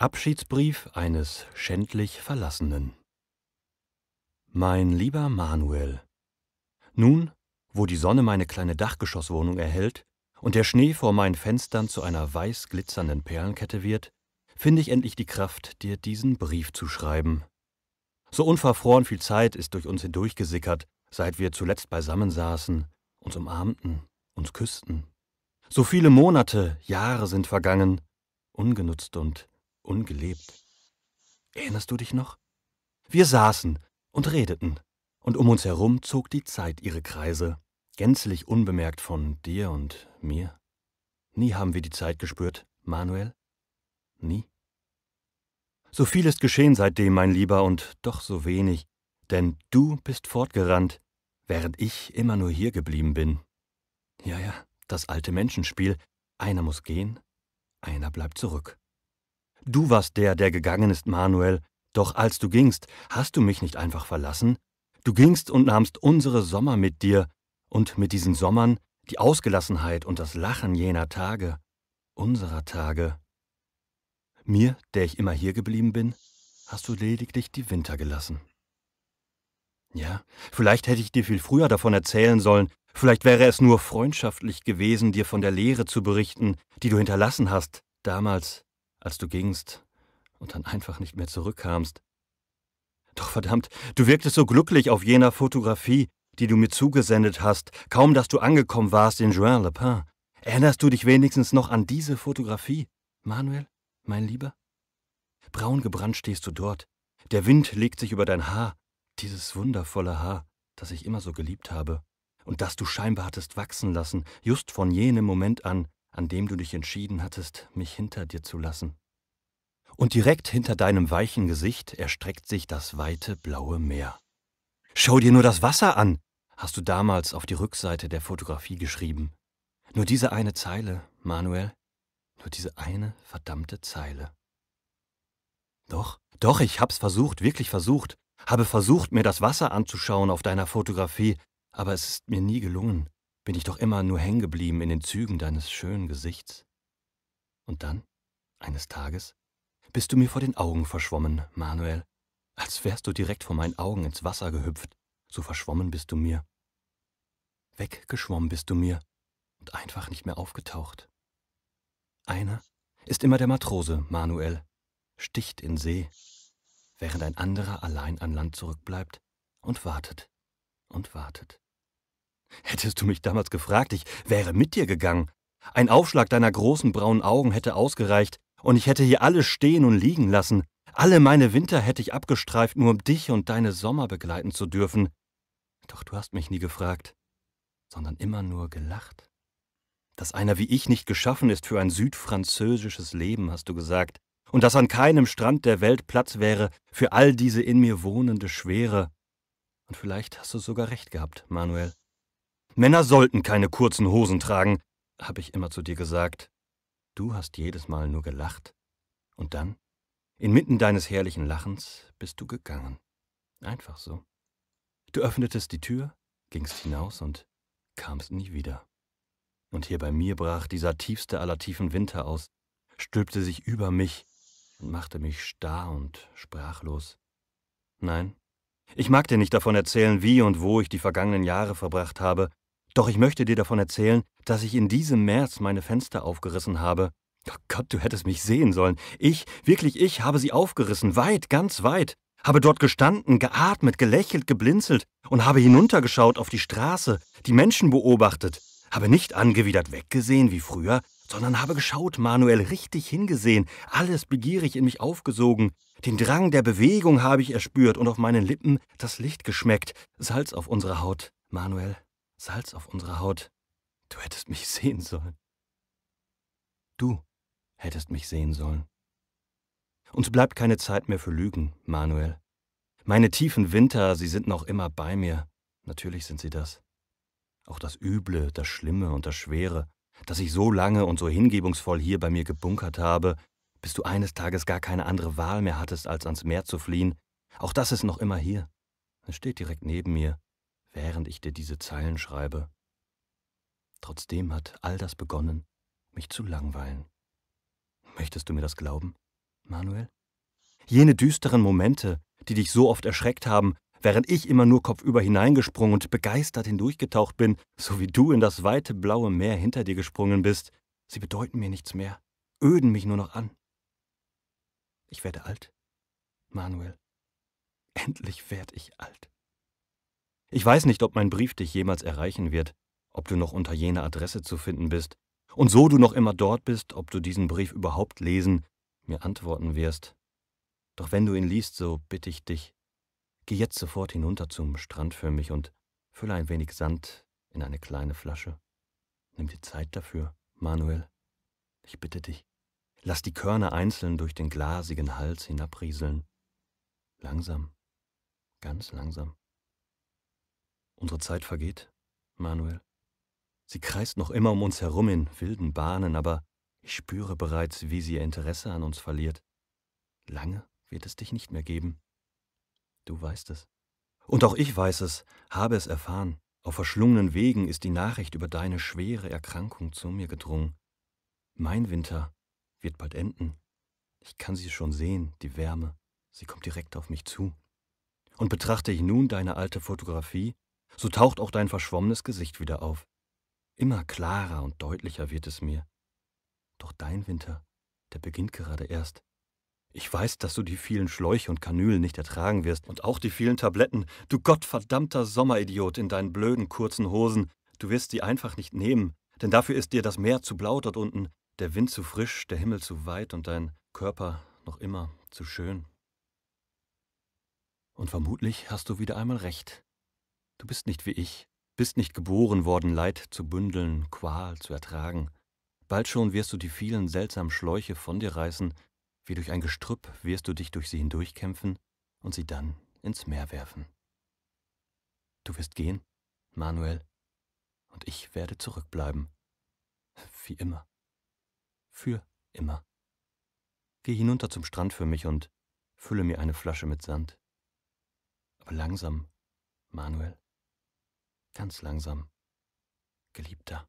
Abschiedsbrief eines schändlich Verlassenen Mein lieber Manuel, nun, wo die Sonne meine kleine Dachgeschosswohnung erhält und der Schnee vor meinen Fenstern zu einer weiß glitzernden Perlenkette wird, finde ich endlich die Kraft, dir diesen Brief zu schreiben. So unverfroren viel Zeit ist durch uns hindurchgesickert, seit wir zuletzt beisammen saßen, uns umarmten, uns küssten. So viele Monate, Jahre sind vergangen, ungenutzt und ungelebt. Erinnerst du dich noch? Wir saßen und redeten, und um uns herum zog die Zeit ihre Kreise, gänzlich unbemerkt von dir und mir. Nie haben wir die Zeit gespürt, Manuel? Nie? So viel ist geschehen seitdem, mein Lieber, und doch so wenig, denn du bist fortgerannt, während ich immer nur hier geblieben bin. Ja, ja, das alte Menschenspiel, einer muss gehen, einer bleibt zurück. Du warst der, der gegangen ist, Manuel, doch als du gingst, hast du mich nicht einfach verlassen? Du gingst und nahmst unsere Sommer mit dir, und mit diesen Sommern die Ausgelassenheit und das Lachen jener Tage, unserer Tage. Mir, der ich immer hier geblieben bin, hast du lediglich die Winter gelassen. Ja, vielleicht hätte ich dir viel früher davon erzählen sollen, vielleicht wäre es nur freundschaftlich gewesen, dir von der Lehre zu berichten, die du hinterlassen hast, damals als du gingst und dann einfach nicht mehr zurückkamst. Doch verdammt, du wirktest so glücklich auf jener Fotografie, die du mir zugesendet hast, kaum dass du angekommen warst in Juin Le Pin. Erinnerst du dich wenigstens noch an diese Fotografie, Manuel, mein Lieber? Braun gebrannt stehst du dort. Der Wind legt sich über dein Haar, dieses wundervolle Haar, das ich immer so geliebt habe, und das du scheinbar hattest wachsen lassen, just von jenem Moment an, an dem du dich entschieden hattest, mich hinter dir zu lassen. Und direkt hinter deinem weichen Gesicht erstreckt sich das weite blaue Meer. Schau dir nur das Wasser an, hast du damals auf die Rückseite der Fotografie geschrieben. Nur diese eine Zeile, Manuel, nur diese eine verdammte Zeile. Doch, doch, ich hab's versucht, wirklich versucht, habe versucht, mir das Wasser anzuschauen auf deiner Fotografie, aber es ist mir nie gelungen bin ich doch immer nur hängen geblieben in den Zügen deines schönen Gesichts. Und dann, eines Tages, bist du mir vor den Augen verschwommen, Manuel, als wärst du direkt vor meinen Augen ins Wasser gehüpft, so verschwommen bist du mir. Weggeschwommen bist du mir und einfach nicht mehr aufgetaucht. Einer ist immer der Matrose, Manuel, sticht in See, während ein anderer allein an Land zurückbleibt und wartet und wartet. Hättest du mich damals gefragt, ich wäre mit dir gegangen. Ein Aufschlag deiner großen braunen Augen hätte ausgereicht, und ich hätte hier alles stehen und liegen lassen. Alle meine Winter hätte ich abgestreift, nur um dich und deine Sommer begleiten zu dürfen. Doch du hast mich nie gefragt, sondern immer nur gelacht. Dass einer wie ich nicht geschaffen ist für ein südfranzösisches Leben, hast du gesagt, und dass an keinem Strand der Welt Platz wäre für all diese in mir wohnende Schwere. Und vielleicht hast du sogar recht gehabt, Manuel. Männer sollten keine kurzen Hosen tragen, habe ich immer zu dir gesagt. Du hast jedes Mal nur gelacht. Und dann, inmitten deines herrlichen Lachens, bist du gegangen. Einfach so. Du öffnetest die Tür, gingst hinaus und kamst nie wieder. Und hier bei mir brach dieser tiefste aller tiefen Winter aus, stülpte sich über mich und machte mich starr und sprachlos. Nein, ich mag dir nicht davon erzählen, wie und wo ich die vergangenen Jahre verbracht habe, doch ich möchte dir davon erzählen, dass ich in diesem März meine Fenster aufgerissen habe. Oh Gott, du hättest mich sehen sollen. Ich, wirklich ich, habe sie aufgerissen, weit, ganz weit. Habe dort gestanden, geatmet, gelächelt, geblinzelt und habe hinuntergeschaut auf die Straße, die Menschen beobachtet. Habe nicht angewidert weggesehen wie früher, sondern habe geschaut, Manuel, richtig hingesehen, alles begierig in mich aufgesogen. Den Drang der Bewegung habe ich erspürt und auf meinen Lippen das Licht geschmeckt, Salz auf unsere Haut, Manuel. Salz auf unsere Haut. Du hättest mich sehen sollen. Du hättest mich sehen sollen. Uns bleibt keine Zeit mehr für Lügen, Manuel. Meine tiefen Winter, sie sind noch immer bei mir. Natürlich sind sie das. Auch das Üble, das Schlimme und das Schwere, das ich so lange und so hingebungsvoll hier bei mir gebunkert habe, bis du eines Tages gar keine andere Wahl mehr hattest, als ans Meer zu fliehen, auch das ist noch immer hier. Es steht direkt neben mir während ich dir diese Zeilen schreibe. Trotzdem hat all das begonnen, mich zu langweilen. Möchtest du mir das glauben, Manuel? Jene düsteren Momente, die dich so oft erschreckt haben, während ich immer nur kopfüber hineingesprungen und begeistert hindurchgetaucht bin, so wie du in das weite blaue Meer hinter dir gesprungen bist, sie bedeuten mir nichts mehr, öden mich nur noch an. Ich werde alt, Manuel. Endlich werde ich alt. Ich weiß nicht, ob mein Brief dich jemals erreichen wird, ob du noch unter jener Adresse zu finden bist, und so du noch immer dort bist, ob du diesen Brief überhaupt lesen, mir antworten wirst. Doch wenn du ihn liest, so bitte ich dich, geh jetzt sofort hinunter zum Strand für mich und fülle ein wenig Sand in eine kleine Flasche. Nimm dir Zeit dafür, Manuel. Ich bitte dich, lass die Körner einzeln durch den glasigen Hals hinabrieseln. Langsam, ganz langsam. Unsere Zeit vergeht, Manuel. Sie kreist noch immer um uns herum in wilden Bahnen, aber ich spüre bereits, wie sie ihr Interesse an uns verliert. Lange wird es dich nicht mehr geben. Du weißt es. Und auch ich weiß es, habe es erfahren. Auf verschlungenen Wegen ist die Nachricht über deine schwere Erkrankung zu mir gedrungen. Mein Winter wird bald enden. Ich kann sie schon sehen, die Wärme. Sie kommt direkt auf mich zu. Und betrachte ich nun deine alte Fotografie, so taucht auch dein verschwommenes Gesicht wieder auf. Immer klarer und deutlicher wird es mir. Doch dein Winter, der beginnt gerade erst. Ich weiß, dass du die vielen Schläuche und Kanülen nicht ertragen wirst und auch die vielen Tabletten. Du gottverdammter Sommeridiot in deinen blöden kurzen Hosen. Du wirst sie einfach nicht nehmen, denn dafür ist dir das Meer zu blau dort unten, der Wind zu frisch, der Himmel zu weit und dein Körper noch immer zu schön. Und vermutlich hast du wieder einmal recht. Du bist nicht wie ich, bist nicht geboren worden, Leid zu bündeln, Qual zu ertragen. Bald schon wirst du die vielen seltsamen Schläuche von dir reißen, wie durch ein Gestrüpp wirst du dich durch sie hindurchkämpfen und sie dann ins Meer werfen. Du wirst gehen, Manuel, und ich werde zurückbleiben. Wie immer. Für immer. Geh hinunter zum Strand für mich und fülle mir eine Flasche mit Sand. Aber langsam, Manuel ganz langsam. Geliebter.